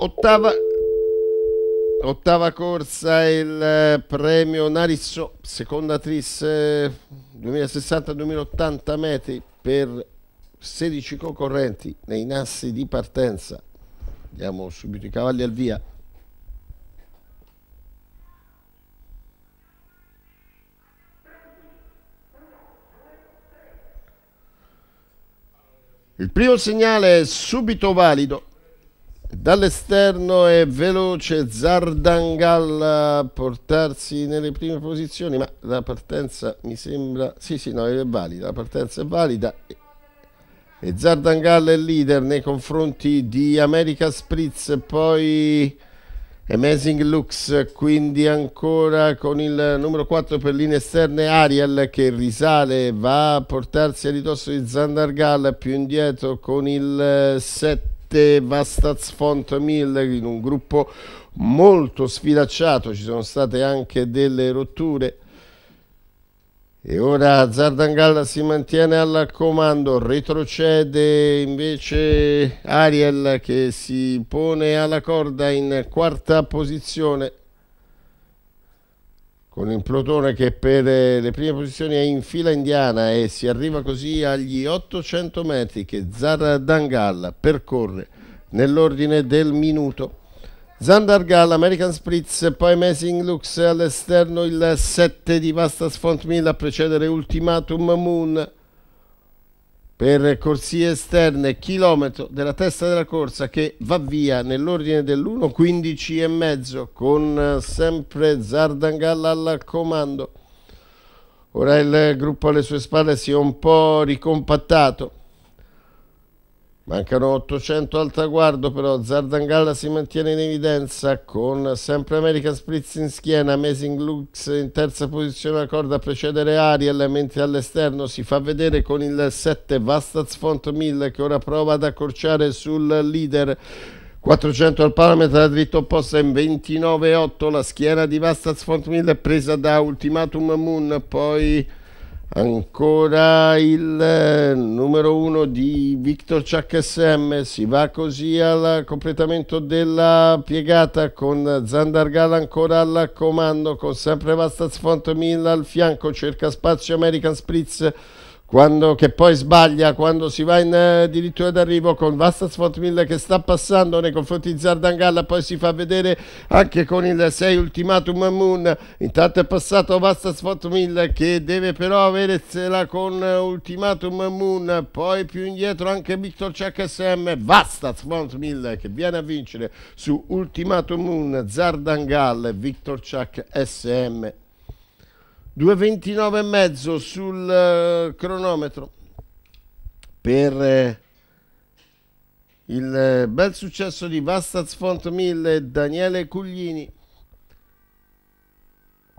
Ottava, ottava corsa il eh, premio Narisso, seconda tris 2060-2080 metri per 16 concorrenti nei nassi di partenza. Diamo subito i cavalli al via. Il primo segnale è subito valido Dall'esterno è veloce Zardangal a portarsi nelle prime posizioni, ma la partenza mi sembra... Sì, sì, no, è valida, la partenza è valida. E Zardangal è leader nei confronti di America Spritz poi Amazing Lux, quindi ancora con il numero 4 per linee esterne Ariel che risale, va a portarsi a ridosso di Zandargal, più indietro con il 7 7 va Statsfont Miller in un gruppo molto sfilacciato, ci sono state anche delle rotture. E ora Zardangalla si mantiene al comando, retrocede invece Ariel che si pone alla corda in quarta posizione con il plotone che per eh, le prime posizioni è in fila indiana e si arriva così agli 800 metri che Zara Dangalla percorre nell'ordine del minuto. Zandar Gall, American Spritz, poi Amazing Lux all'esterno il 7 di Vastas Font Mill a precedere Ultimatum Moon per corsie esterne, chilometro della testa della corsa che va via nell'ordine dell'1.15 e mezzo con eh, sempre Zardangalla al comando. Ora il eh, gruppo alle sue spalle si è un po' ricompattato Mancano 800 al traguardo però Zardangalla si mantiene in evidenza con sempre American Spritz in schiena, Amazing Lux in terza posizione a corda a precedere Ariel mentre all'esterno si fa vedere con il 7 Vastaz Font 1000 che ora prova ad accorciare sul leader 400 al parametro, la dritta opposta in 29,8, la schiena di Vastaz Font 1000 presa da Ultimatum Moon, poi Ancora il eh, numero uno di Victor Chuck SM, si va così al completamento della piegata con Zandargala ancora al comando, con sempre Vastas Fontomil al fianco, cerca spazio American Spritz quando, che poi sbaglia quando si va in addirittura eh, d'arrivo con Vastas Fortmiller che sta passando nei confronti di Zardangalla poi si fa vedere anche con il 6 ultimatum Moon intanto è passato Vastas Fortmiller che deve però averezela con eh, ultimatum Moon poi più indietro anche Victor CHSM Vastas Fortmiller che viene a vincere su ultimatum Moon Zardangalla e Victor Chuck SM 2,29 e mezzo sul eh, cronometro per eh, il eh, bel successo di Vastaz Font 1000 e Daniele Cuglini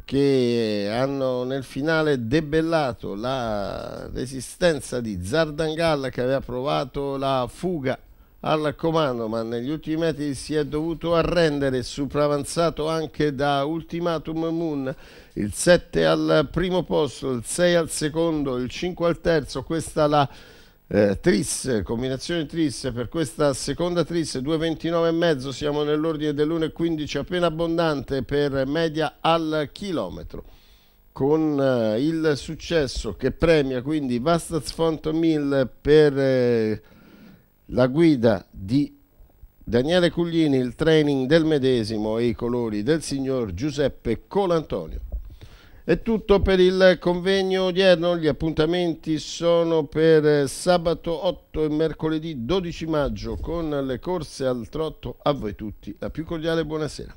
che hanno nel finale debellato la resistenza di Zardangalla che aveva provato la fuga al comando, ma negli ultimi metri si è dovuto arrendere, sopravanzato anche da Ultimatum Moon, il 7 al primo posto, il 6 al secondo, il 5 al terzo, questa la eh, tris, combinazione tris per questa seconda tris 2.29 e mezzo siamo nell'ordine dell'1,15 appena abbondante per media al chilometro con eh, il successo che premia quindi Font Fontomil per eh, la guida di Daniele Cuglini, il training del medesimo e i colori del signor Giuseppe Colantonio. È tutto per il convegno odierno, gli appuntamenti sono per sabato 8 e mercoledì 12 maggio con le corse al trotto. A voi tutti la più cordiale buonasera.